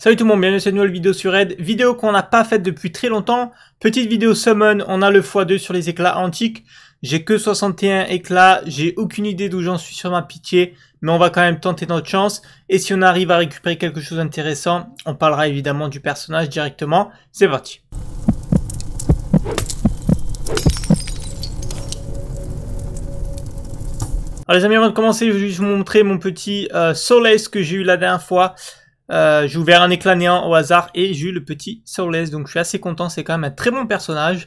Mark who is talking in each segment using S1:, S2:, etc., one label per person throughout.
S1: Salut tout le monde, bienvenue sur une nouvelle vidéo sur Red, vidéo qu'on n'a pas faite depuis très longtemps. Petite vidéo summon, on a le x2 sur les éclats antiques. J'ai que 61 éclats, j'ai aucune idée d'où j'en suis sur ma pitié, mais on va quand même tenter notre chance. Et si on arrive à récupérer quelque chose d'intéressant, on parlera évidemment du personnage directement. C'est parti Alors les amis, avant de commencer, je vais vous montrer mon petit euh, que j'ai eu la dernière fois. Euh, j'ai ouvert un éclat néant au hasard et j'ai eu le petit Soulless. Donc je suis assez content, c'est quand même un très bon personnage.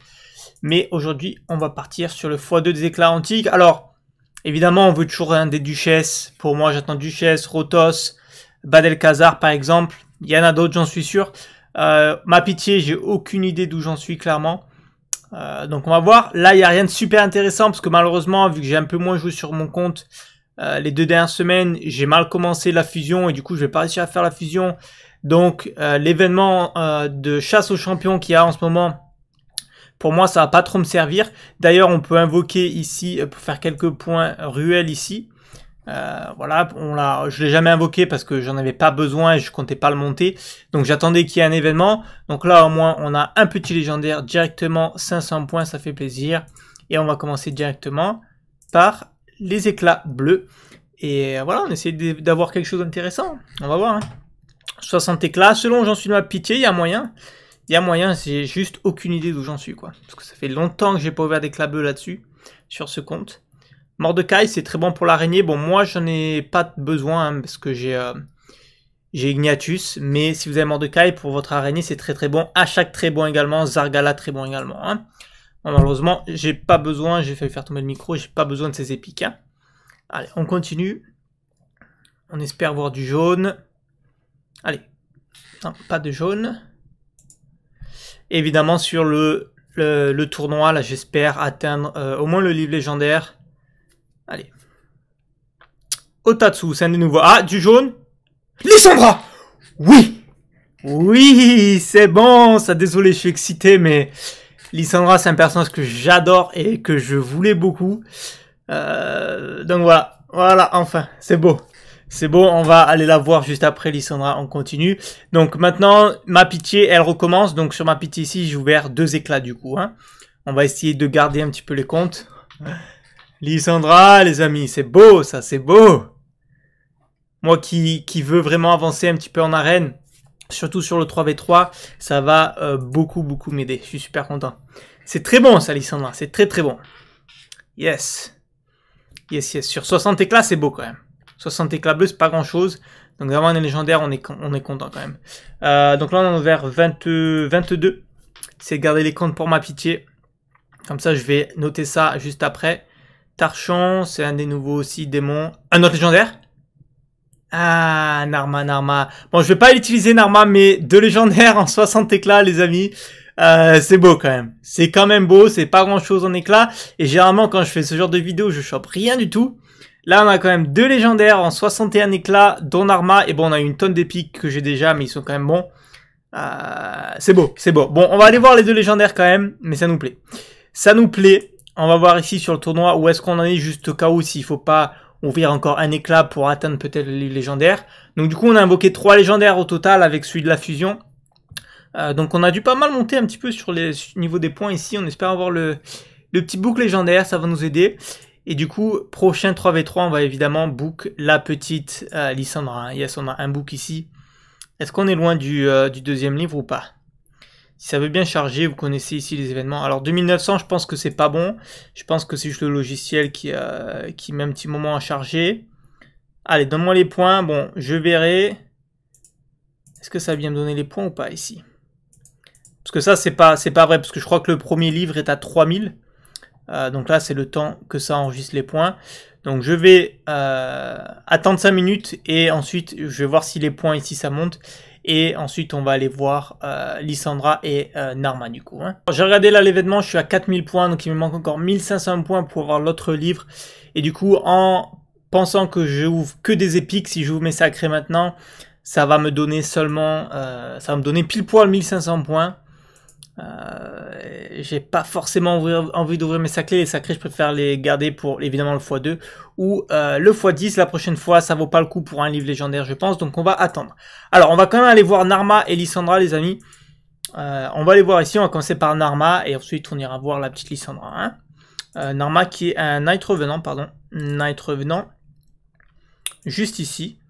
S1: Mais aujourd'hui, on va partir sur le x2 des éclats antiques. Alors, évidemment, on veut toujours un des duchesses. Pour moi, j'attends duchesse, Rotos, Badelkazar par exemple. Il y en a d'autres, j'en suis sûr. Euh, ma pitié, j'ai aucune idée d'où j'en suis clairement. Euh, donc on va voir. Là, il n'y a rien de super intéressant parce que malheureusement, vu que j'ai un peu moins joué sur mon compte, euh, les deux dernières semaines, j'ai mal commencé la fusion et du coup, je vais pas réussir à faire la fusion. Donc, euh, l'événement euh, de chasse aux champions qu'il y a en ce moment, pour moi, ça va pas trop me servir. D'ailleurs, on peut invoquer ici pour faire quelques points ruelles ici. voilà, on je l'ai jamais invoqué parce que j'en avais pas besoin et je comptais pas le monter. Donc j'attendais qu'il y ait un événement. Donc là, au moins, on a un petit légendaire directement 500 points, ça fait plaisir. Et on va commencer directement par les éclats bleus. Et voilà, on essaie d'avoir quelque chose d'intéressant. On va voir. 60 hein. éclats. Selon où j'en suis de ma pitié, il y a moyen. Il y a moyen, j'ai juste aucune idée d'où j'en suis. quoi. Parce que ça fait longtemps que j'ai pas ouvert d'éclats bleus là-dessus, sur ce compte. Mordecai, c'est très bon pour l'araignée. Bon, moi, j'en ai pas besoin hein, parce que j'ai euh, j'ai Ignatus. Mais si vous avez Mordecai, pour votre araignée, c'est très très bon. chaque très bon également. Zargala, très bon également. Hein. Ah, malheureusement, j'ai pas besoin, j'ai failli faire tomber le micro, j'ai pas besoin de ces épiques. Allez, on continue. On espère voir du jaune. Allez, non, pas de jaune. Évidemment, sur le, tournoi, là, j'espère atteindre euh, au moins le livre légendaire. Allez. Otatsu, c'est un des nouveaux. Ah, du jaune. Lissandra Oui Oui, c'est bon, ça désolé, je suis excité, mais Lissandra, c'est un personnage que j'adore et que je voulais beaucoup. Euh, donc voilà, voilà, enfin, c'est beau. C'est beau, on va aller la voir juste après, Lissandra, on continue. Donc maintenant, ma pitié, elle recommence. Donc sur ma pitié ici, j'ai ouvert deux éclats du coup. Hein. On va essayer de garder un petit peu les comptes. Lissandra, les amis, c'est beau, ça, c'est beau. Moi qui, qui veux vraiment avancer un petit peu en arène, Surtout sur le 3v3, ça va euh, beaucoup, beaucoup m'aider. Je suis super content. C'est très bon, ça, Lissandra. C'est très, très bon. Yes. Yes, yes. Sur 60 éclats, c'est beau quand même. 60 éclats bleus, c'est pas grand-chose. Donc vraiment un légendaire, on est, on est content quand même. Euh, donc là, on est vers 22. C'est garder les comptes pour ma pitié. Comme ça, je vais noter ça juste après. Tarchon, c'est un des nouveaux aussi démons. Un autre légendaire ah, Narma, Narma. Bon, je vais pas utiliser Narma, mais deux légendaires en 60 éclats, les amis. Euh, c'est beau quand même. C'est quand même beau, c'est pas grand chose en éclats. Et généralement, quand je fais ce genre de vidéo, je chope rien du tout. Là, on a quand même deux légendaires en 61 éclats, dont Narma. Et bon, on a une tonne d'épics que j'ai déjà, mais ils sont quand même bons. Euh, c'est beau, c'est beau. Bon, on va aller voir les deux légendaires quand même, mais ça nous plaît. Ça nous plaît. On va voir ici sur le tournoi où est-ce qu'on en est, juste au cas où s'il faut pas on ouvrir encore un éclat pour atteindre peut-être les légendaires. Donc du coup, on a invoqué trois légendaires au total avec celui de la fusion. Euh, donc on a dû pas mal monter un petit peu sur les niveau des points ici. On espère avoir le, le petit book légendaire, ça va nous aider. Et du coup, prochain 3v3, on va évidemment book la petite euh, Lissandra. Yes, on hein. a un book ici. Est-ce qu'on est loin du euh, deuxième livre ou pas si ça veut bien charger, vous connaissez ici les événements. Alors 2900, je pense que c'est pas bon. Je pense que c'est juste le logiciel qui, met un petit moment à charger. Allez, donne-moi les points. Bon, je verrai. Est-ce que ça vient me donner les points ou pas ici Parce que ça, c'est pas, pas vrai, parce que je crois que le premier livre est à 3000. Euh, donc là, c'est le temps que ça enregistre les points. Donc je vais euh, attendre 5 minutes et ensuite, je vais voir si les points ici, ça monte. Et ensuite, on va aller voir euh, Lissandra et euh, Narma du coup. Hein. J'ai regardé là l'événement, je suis à 4000 points, donc il me manque encore 1500 points pour avoir l'autre livre. Et du coup, en pensant que je ouvre que des épiques, si je vous mets sacré maintenant, ça va me donner seulement, euh, ça va me donner pile poil 1500 points. Euh, j'ai pas forcément envie d'ouvrir mes sacrés, Les sacrés je préfère les garder pour évidemment le x2 ou euh, le x10 la prochaine fois. Ça vaut pas le coup pour un livre légendaire, je pense. Donc on va attendre. Alors on va quand même aller voir Narma et Lissandra, les amis. Euh, on va aller voir ici. On va commencer par Narma et ensuite on ira voir la petite Lissandra. Hein. Narma qui est un Night Revenant, pardon. Night Revenant. Juste ici.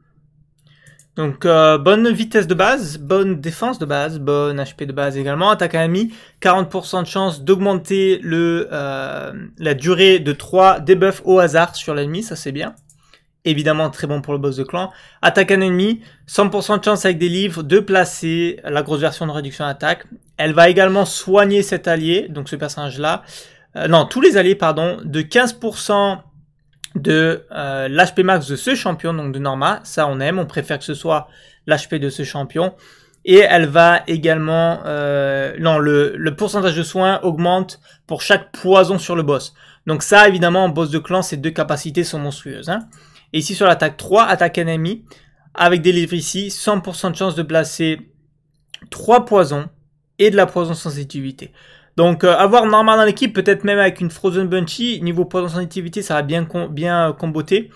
S1: Donc euh, bonne vitesse de base, bonne défense de base, bonne HP de base également. Attaque à ami, 40% de chance d'augmenter le euh, la durée de 3 debuffs au hasard sur l'ennemi, ça c'est bien. Évidemment très bon pour le boss de clan. Attaque un ennemi, 100% de chance avec des livres de placer la grosse version de réduction d'attaque. Elle va également soigner cet allié, donc ce personnage là. Euh, non, tous les alliés, pardon, de 15% de euh, l'HP max de ce champion, donc de Norma. Ça, on aime, on préfère que ce soit l'HP de ce champion. Et elle va également... Euh, non, le, le, pourcentage de soins augmente pour chaque poison sur le boss. Donc ça, évidemment, en boss de clan, ces deux capacités sont monstrueuses. Hein. Et ici, sur l'attaque 3, attaque ennemi, avec des livres ici, 100% de chance de placer 3 poisons et de la poison sensitivité. Donc euh, avoir normal dans l'équipe, peut-être même avec une Frozen Bunchy, niveau poison sensitivité, ça va bien, euh, comboter.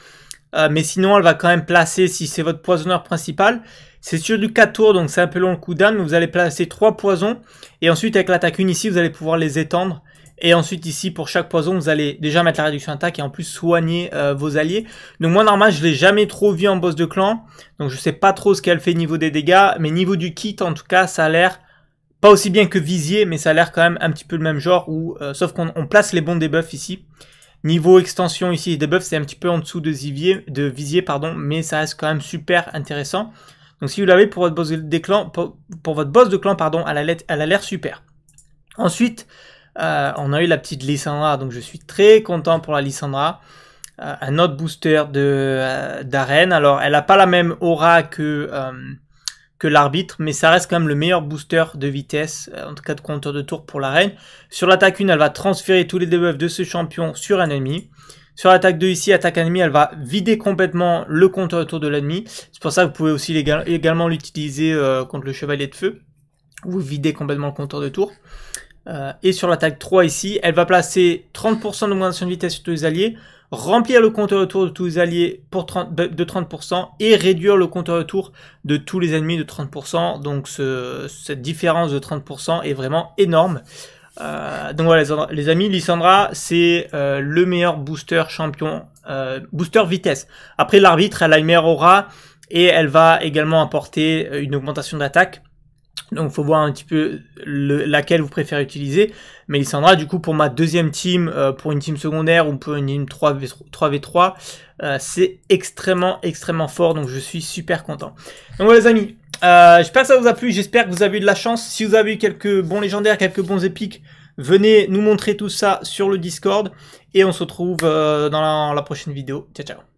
S1: Euh, mais sinon, elle va quand même placer, si c'est votre poisonneur principal, c'est sur du 4 tours, donc c'est un peu long le coup d'âme, vous allez placer 3 poisons. Et ensuite, avec l'attaque 1 ici, vous allez pouvoir les étendre. Et ensuite ici, pour chaque poison, vous allez déjà mettre la réduction d'attaque et en plus soigner vos alliés. Donc moi, normal, je l'ai jamais trop vu en boss de clan. Donc je sais pas trop ce qu'elle fait niveau des dégâts. Mais niveau du kit, en tout cas, ça a l'air pas aussi bien que Visier, mais ça a l'air quand même un petit peu le même genre, euh, sauf qu'on place les bons debuffs ici. Niveau extension ici, debuff c'est un petit peu en dessous de, Zivier, de Visier, pardon, mais ça reste quand même super intéressant. Donc si vous l'avez pour votre boss de clan, pour, votre boss de clan, pardon, elle a l'air, super. Ensuite, euh, on a eu la petite Lissandra, donc je suis très content pour la Lissandra. Euh, un autre booster de d'arène. Alors, elle n'a pas la même aura que que l'arbitre, mais ça reste quand même le meilleur booster de vitesse, euh, en tout cas de compteur de tour pour la reine. Sur l'attaque 1, elle va transférer tous les debuffs de ce champion sur un ennemi. Sur l'attaque 2 ici, attaque ennemi, elle va vider complètement le compteur de tour de l'ennemi. C'est pour ça que vous pouvez aussi également l'utiliser euh, contre le chevalier de feu, Vous videz complètement le compteur de tour. Euh, et sur l'attaque 3 ici, elle va placer 30% d'augmentation de vitesse sur tous les alliés, remplir le compte retour de tous les alliés pour 30, de 30% et réduire le compte retour de tous les ennemis de 30%. Donc ce, cette différence de 30% est vraiment énorme. Euh, donc voilà les amis, Lissandra c'est euh, le meilleur booster champion, euh, booster vitesse. Après l'arbitre, elle a une meilleure aura et elle va également apporter une augmentation d'attaque. Donc faut voir un petit peu laquelle vous préférez utiliser. Mais Lissandra, du coup, pour ma deuxième team, euh, pour une team secondaire ou pour une team 3v3, euh, c'est extrêmement, extrêmement fort. Donc je suis super content. Donc voilà les amis, euh, j'espère que ça vous a plu. J'espère que vous avez eu de la chance. Si vous avez eu quelques bons légendaires, quelques bons épiques, venez nous montrer tout ça sur le Discord. Et on se retrouve dans la, la prochaine vidéo. Ciao, ciao.